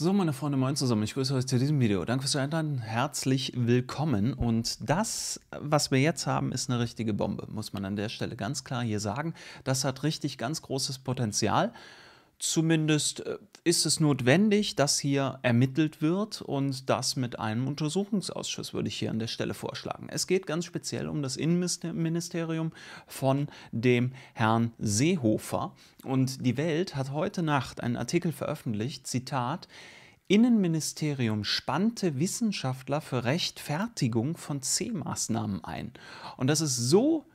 So, meine Freunde, moin zusammen. Ich grüße euch zu diesem Video. Danke fürs Einladen. Herzlich willkommen. Und das, was wir jetzt haben, ist eine richtige Bombe, muss man an der Stelle ganz klar hier sagen. Das hat richtig ganz großes Potenzial. Zumindest äh, ist es notwendig, dass hier ermittelt wird und das mit einem Untersuchungsausschuss würde ich hier an der Stelle vorschlagen. Es geht ganz speziell um das Innenministerium von dem Herrn Seehofer und die Welt hat heute Nacht einen Artikel veröffentlicht, Zitat, Innenministerium spannte Wissenschaftler für Rechtfertigung von C-Maßnahmen ein. Und das ist so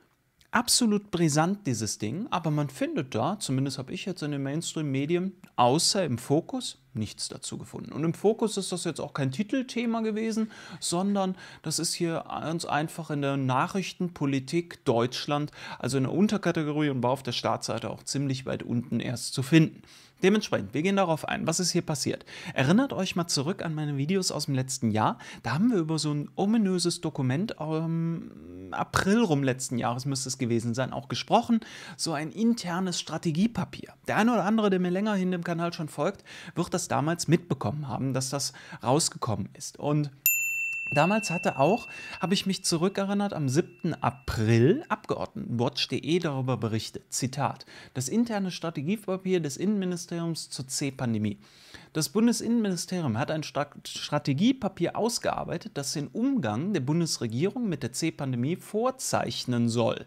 absolut brisant, dieses Ding, aber man findet da, zumindest habe ich jetzt in den Mainstream-Medien, außer im Fokus nichts dazu gefunden. Und im Fokus ist das jetzt auch kein Titelthema gewesen, sondern das ist hier ganz einfach in der Nachrichtenpolitik Deutschland, also in der Unterkategorie und war auf der Startseite auch ziemlich weit unten erst zu finden. Dementsprechend, wir gehen darauf ein, was ist hier passiert. Erinnert euch mal zurück an meine Videos aus dem letzten Jahr. Da haben wir über so ein ominöses Dokument ähm, April rum letzten Jahres müsste es gewesen sein, auch gesprochen, so ein internes Strategiepapier. Der eine oder andere, der mir länger hin dem Kanal schon folgt, wird das damals mitbekommen haben, dass das rausgekommen ist. Und Damals hatte auch, habe ich mich zurückerinnert, am 7. April Abgeordnetenwatch.de darüber berichtet. Zitat: Das interne Strategiepapier des Innenministeriums zur C-Pandemie. Das Bundesinnenministerium hat ein Strategiepapier ausgearbeitet, das den Umgang der Bundesregierung mit der C-Pandemie vorzeichnen soll.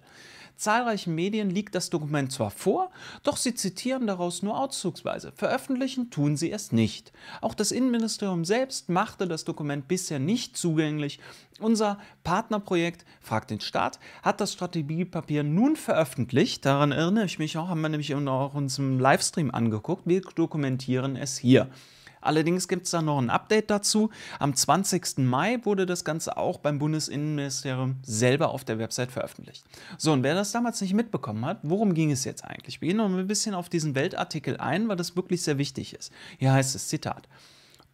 Zahlreichen Medien liegt das Dokument zwar vor, doch sie zitieren daraus nur auszugsweise. Veröffentlichen tun sie es nicht. Auch das Innenministerium selbst machte das Dokument bisher nicht zugänglich. Unser Partnerprojekt Frag den Staat hat das Strategiepapier nun veröffentlicht. Daran erinnere ich mich auch, haben wir nämlich auch uns im Livestream angeguckt. Wir dokumentieren es hier. Allerdings gibt es da noch ein Update dazu. Am 20. Mai wurde das Ganze auch beim Bundesinnenministerium selber auf der Website veröffentlicht. So, und wer das damals nicht mitbekommen hat, worum ging es jetzt eigentlich? Wir gehen noch ein bisschen auf diesen Weltartikel ein, weil das wirklich sehr wichtig ist. Hier heißt es, Zitat.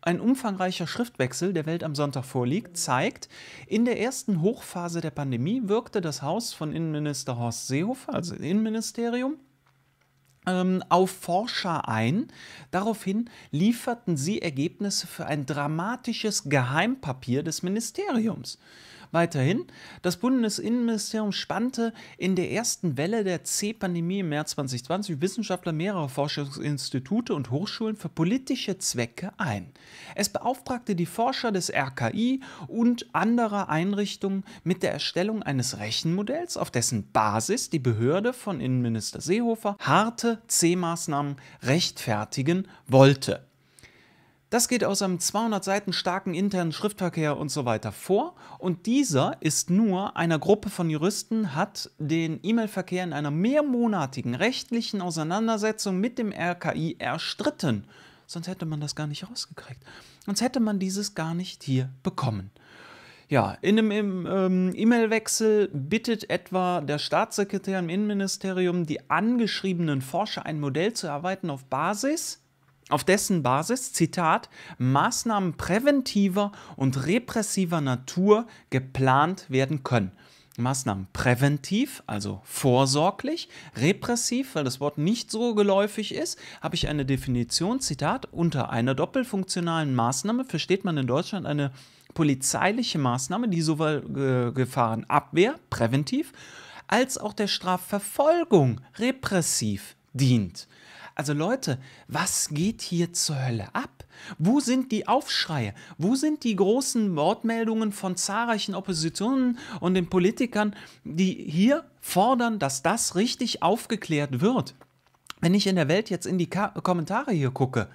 Ein umfangreicher Schriftwechsel, der Welt am Sonntag vorliegt, zeigt, in der ersten Hochphase der Pandemie wirkte das Haus von Innenminister Horst Seehofer, also Innenministerium, ähm, auf Forscher ein. Daraufhin lieferten sie Ergebnisse für ein dramatisches Geheimpapier des Ministeriums. Weiterhin, das Bundesinnenministerium spannte in der ersten Welle der C-Pandemie im März 2020 Wissenschaftler mehrerer Forschungsinstitute und Hochschulen für politische Zwecke ein. Es beauftragte die Forscher des RKI und anderer Einrichtungen mit der Erstellung eines Rechenmodells, auf dessen Basis die Behörde von Innenminister Seehofer harte C-Maßnahmen rechtfertigen wollte. Das geht aus einem 200 Seiten starken internen Schriftverkehr und so weiter vor und dieser ist nur einer Gruppe von Juristen, hat den E-Mail-Verkehr in einer mehrmonatigen rechtlichen Auseinandersetzung mit dem RKI erstritten. Sonst hätte man das gar nicht rausgekriegt. Sonst hätte man dieses gar nicht hier bekommen. Ja, in einem ähm, E-Mail-Wechsel bittet etwa der Staatssekretär im Innenministerium die angeschriebenen Forscher ein Modell zu erarbeiten auf Basis auf dessen Basis, Zitat, Maßnahmen präventiver und repressiver Natur geplant werden können. Maßnahmen präventiv, also vorsorglich, repressiv, weil das Wort nicht so geläufig ist, habe ich eine Definition, Zitat, unter einer doppelfunktionalen Maßnahme versteht man in Deutschland eine polizeiliche Maßnahme, die sowohl Gefahrenabwehr, präventiv, als auch der Strafverfolgung, repressiv dient. Also Leute, was geht hier zur Hölle ab? Wo sind die Aufschreie? Wo sind die großen Wortmeldungen von zahlreichen Oppositionen und den Politikern, die hier fordern, dass das richtig aufgeklärt wird? Wenn ich in der Welt jetzt in die Ka Kommentare hier gucke,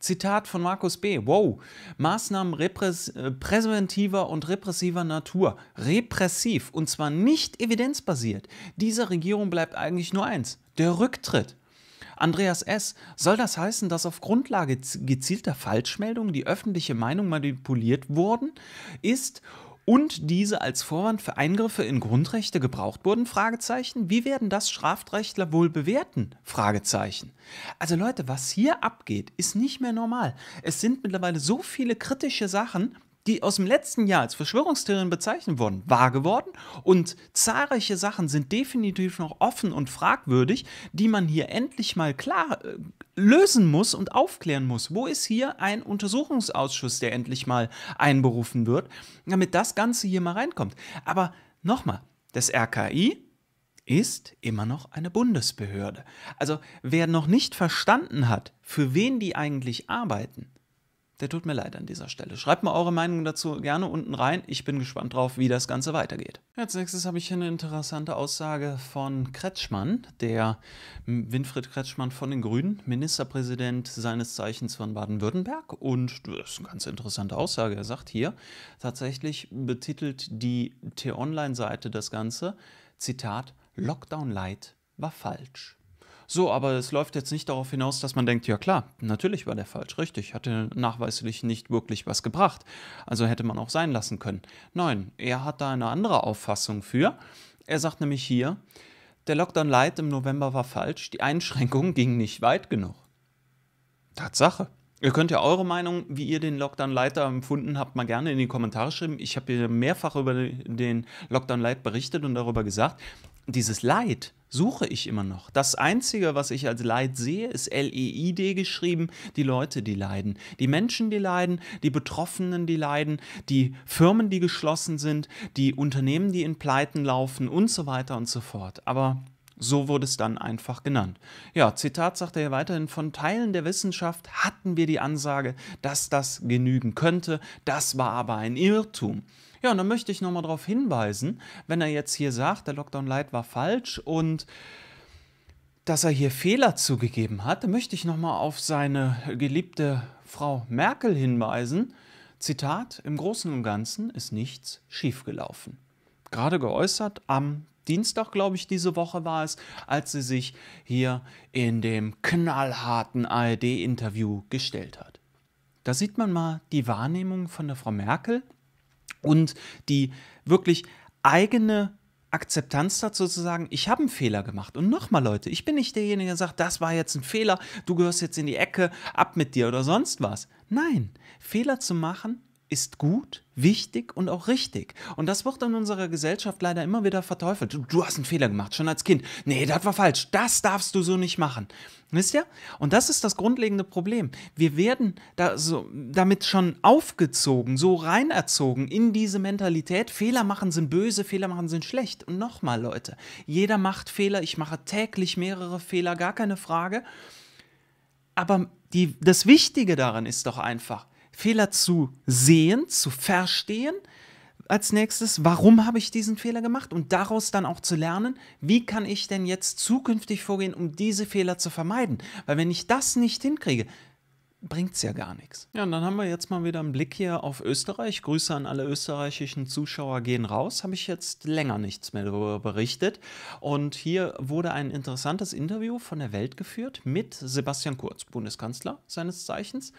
Zitat von Markus B. Wow, Maßnahmen äh, präventiver und repressiver Natur. Repressiv und zwar nicht evidenzbasiert. Dieser Regierung bleibt eigentlich nur eins, der Rücktritt. Andreas S., soll das heißen, dass auf Grundlage gezielter Falschmeldungen die öffentliche Meinung manipuliert worden ist und diese als Vorwand für Eingriffe in Grundrechte gebraucht wurden? Fragezeichen. Wie werden das Strafrechtler wohl bewerten? Fragezeichen. Also Leute, was hier abgeht, ist nicht mehr normal. Es sind mittlerweile so viele kritische Sachen, die aus dem letzten Jahr als Verschwörungstheorien bezeichnet wurden, wahr geworden und zahlreiche Sachen sind definitiv noch offen und fragwürdig, die man hier endlich mal klar äh, lösen muss und aufklären muss. Wo ist hier ein Untersuchungsausschuss, der endlich mal einberufen wird, damit das Ganze hier mal reinkommt? Aber nochmal, das RKI ist immer noch eine Bundesbehörde. Also wer noch nicht verstanden hat, für wen die eigentlich arbeiten, der tut mir leid an dieser Stelle. Schreibt mal eure Meinung dazu gerne unten rein. Ich bin gespannt drauf, wie das Ganze weitergeht. Als nächstes habe ich hier eine interessante Aussage von Kretschmann, der Winfried Kretschmann von den Grünen, Ministerpräsident seines Zeichens von Baden-Württemberg. Und das ist eine ganz interessante Aussage. Er sagt hier, tatsächlich betitelt die T-Online-Seite das Ganze, Zitat, Lockdown Light war falsch. So, aber es läuft jetzt nicht darauf hinaus, dass man denkt, ja klar, natürlich war der falsch, richtig, hatte nachweislich nicht wirklich was gebracht. Also hätte man auch sein lassen können. Nein, er hat da eine andere Auffassung für. Er sagt nämlich hier, der Lockdown Light im November war falsch, die Einschränkungen gingen nicht weit genug. Tatsache. Ihr könnt ja eure Meinung, wie ihr den Lockdown Light empfunden habt, mal gerne in die Kommentare schreiben. Ich habe hier mehrfach über den Lockdown Light berichtet und darüber gesagt, dieses Light suche ich immer noch. Das Einzige, was ich als Leid sehe, ist L-E-I-D geschrieben, die Leute, die leiden. Die Menschen, die leiden, die Betroffenen, die leiden, die Firmen, die geschlossen sind, die Unternehmen, die in Pleiten laufen und so weiter und so fort. Aber so wurde es dann einfach genannt. Ja, Zitat sagt er ja weiterhin, von Teilen der Wissenschaft hatten wir die Ansage, dass das genügen könnte, das war aber ein Irrtum. Ja, und dann möchte ich nochmal darauf hinweisen, wenn er jetzt hier sagt, der Lockdown Light war falsch und dass er hier Fehler zugegeben hat, dann möchte ich nochmal auf seine geliebte Frau Merkel hinweisen. Zitat, im Großen und Ganzen ist nichts schiefgelaufen. Gerade geäußert am Dienstag, glaube ich, diese Woche war es, als sie sich hier in dem knallharten ARD-Interview gestellt hat. Da sieht man mal die Wahrnehmung von der Frau Merkel und die wirklich eigene Akzeptanz dazu zu sagen, ich habe einen Fehler gemacht. Und nochmal, Leute, ich bin nicht derjenige, der sagt, das war jetzt ein Fehler, du gehörst jetzt in die Ecke, ab mit dir oder sonst was. Nein, Fehler zu machen ist gut, wichtig und auch richtig. Und das wird in unserer Gesellschaft leider immer wieder verteufelt. Du, du, hast einen Fehler gemacht, schon als Kind. Nee, das war falsch. Das darfst du so nicht machen. Wisst ihr? Und das ist das grundlegende Problem. Wir werden da so, damit schon aufgezogen, so reinerzogen in diese Mentalität. Fehler machen sind böse, Fehler machen sind schlecht. Und nochmal, Leute, jeder macht Fehler. Ich mache täglich mehrere Fehler, gar keine Frage. Aber die, das Wichtige daran ist doch einfach, Fehler zu sehen, zu verstehen. Als nächstes, warum habe ich diesen Fehler gemacht und daraus dann auch zu lernen, wie kann ich denn jetzt zukünftig vorgehen, um diese Fehler zu vermeiden? Weil wenn ich das nicht hinkriege, bringt es ja gar nichts. Ja, und dann haben wir jetzt mal wieder einen Blick hier auf Österreich. Grüße an alle österreichischen Zuschauer gehen raus. Habe ich jetzt länger nichts mehr darüber berichtet. Und hier wurde ein interessantes Interview von der Welt geführt mit Sebastian Kurz, Bundeskanzler seines Zeichens.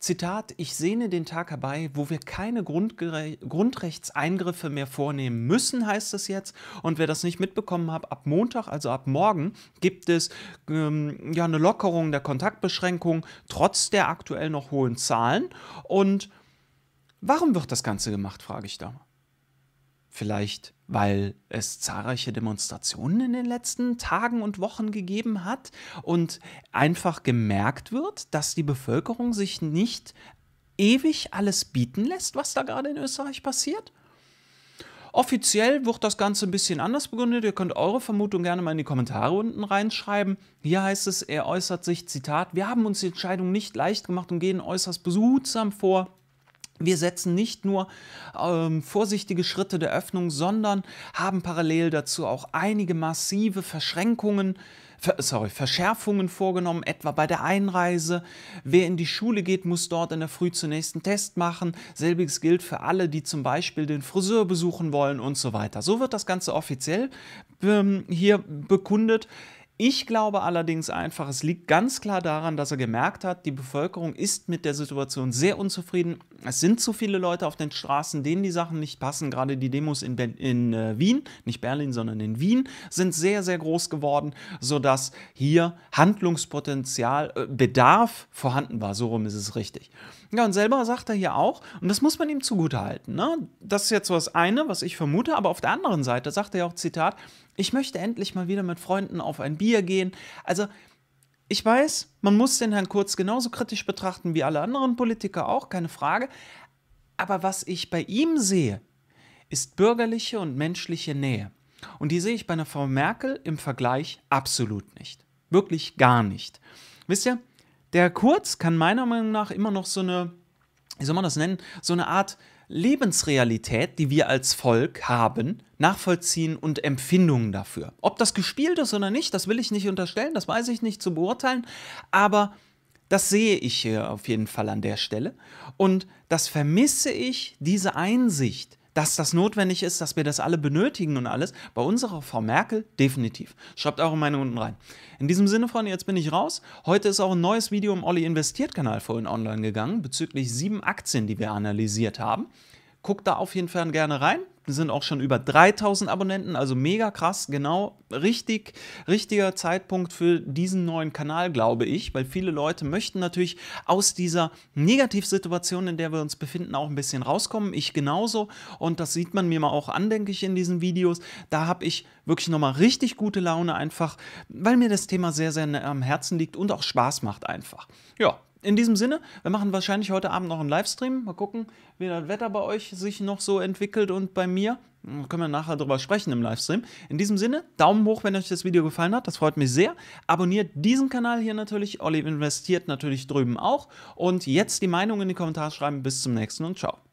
Zitat, ich sehne den Tag herbei, wo wir keine Grundgere Grundrechtseingriffe mehr vornehmen müssen, heißt es jetzt. Und wer das nicht mitbekommen hat, ab Montag, also ab morgen, gibt es ähm, ja eine Lockerung der Kontaktbeschränkung trotz der aktuell noch hohen Zahlen. Und warum wird das Ganze gemacht, frage ich da. Vielleicht, weil es zahlreiche Demonstrationen in den letzten Tagen und Wochen gegeben hat und einfach gemerkt wird, dass die Bevölkerung sich nicht ewig alles bieten lässt, was da gerade in Österreich passiert? Offiziell wird das Ganze ein bisschen anders begründet. Ihr könnt eure Vermutung gerne mal in die Kommentare unten reinschreiben. Hier heißt es, er äußert sich, Zitat, wir haben uns die Entscheidung nicht leicht gemacht und gehen äußerst besutsam vor. Wir setzen nicht nur ähm, vorsichtige Schritte der Öffnung, sondern haben parallel dazu auch einige massive Verschränkungen, ver sorry, Verschärfungen vorgenommen, etwa bei der Einreise. Wer in die Schule geht, muss dort in der Früh zunächst einen Test machen. Selbiges gilt für alle, die zum Beispiel den Friseur besuchen wollen und so weiter. So wird das Ganze offiziell ähm, hier bekundet. Ich glaube allerdings einfach, es liegt ganz klar daran, dass er gemerkt hat, die Bevölkerung ist mit der Situation sehr unzufrieden es sind zu viele Leute auf den Straßen, denen die Sachen nicht passen. Gerade die Demos in, ben, in äh, Wien, nicht Berlin, sondern in Wien, sind sehr, sehr groß geworden, sodass hier Handlungspotenzial, äh, Bedarf vorhanden war. So rum ist es richtig. Ja, und selber sagt er hier auch, und das muss man ihm zugutehalten. Ne? Das ist jetzt so das eine, was ich vermute, aber auf der anderen Seite sagt er ja auch, Zitat, ich möchte endlich mal wieder mit Freunden auf ein Bier gehen. Also ich weiß, man muss den Herrn Kurz genauso kritisch betrachten wie alle anderen Politiker auch, keine Frage. Aber was ich bei ihm sehe, ist bürgerliche und menschliche Nähe. Und die sehe ich bei einer Frau Merkel im Vergleich absolut nicht. Wirklich gar nicht. Wisst ihr, der Kurz kann meiner Meinung nach immer noch so eine, wie soll man das nennen, so eine Art Lebensrealität, die wir als Volk haben, nachvollziehen und Empfindungen dafür. Ob das gespielt ist oder nicht, das will ich nicht unterstellen, das weiß ich nicht zu beurteilen, aber das sehe ich hier auf jeden Fall an der Stelle und das vermisse ich, diese Einsicht dass das notwendig ist, dass wir das alle benötigen und alles. Bei unserer Frau Merkel definitiv. Schreibt eure Meinung unten rein. In diesem Sinne, Freunde, jetzt bin ich raus. Heute ist auch ein neues Video im Olli Investiert Kanal vorhin online gegangen bezüglich sieben Aktien, die wir analysiert haben. Guckt da auf jeden Fall gerne rein. Wir sind auch schon über 3000 Abonnenten, also mega krass, genau richtig, richtiger Zeitpunkt für diesen neuen Kanal, glaube ich, weil viele Leute möchten natürlich aus dieser Negativsituation, in der wir uns befinden, auch ein bisschen rauskommen. Ich genauso und das sieht man mir mal auch an, denke ich, in diesen Videos. Da habe ich wirklich nochmal richtig gute Laune einfach, weil mir das Thema sehr, sehr am Herzen liegt und auch Spaß macht einfach. Ja, in diesem Sinne, wir machen wahrscheinlich heute Abend noch einen Livestream. Mal gucken, wie das Wetter bei euch sich noch so entwickelt und bei mir. Da können wir nachher drüber sprechen im Livestream. In diesem Sinne, Daumen hoch, wenn euch das Video gefallen hat. Das freut mich sehr. Abonniert diesen Kanal hier natürlich. Olive investiert natürlich drüben auch. Und jetzt die Meinung in die Kommentare schreiben. Bis zum nächsten und ciao.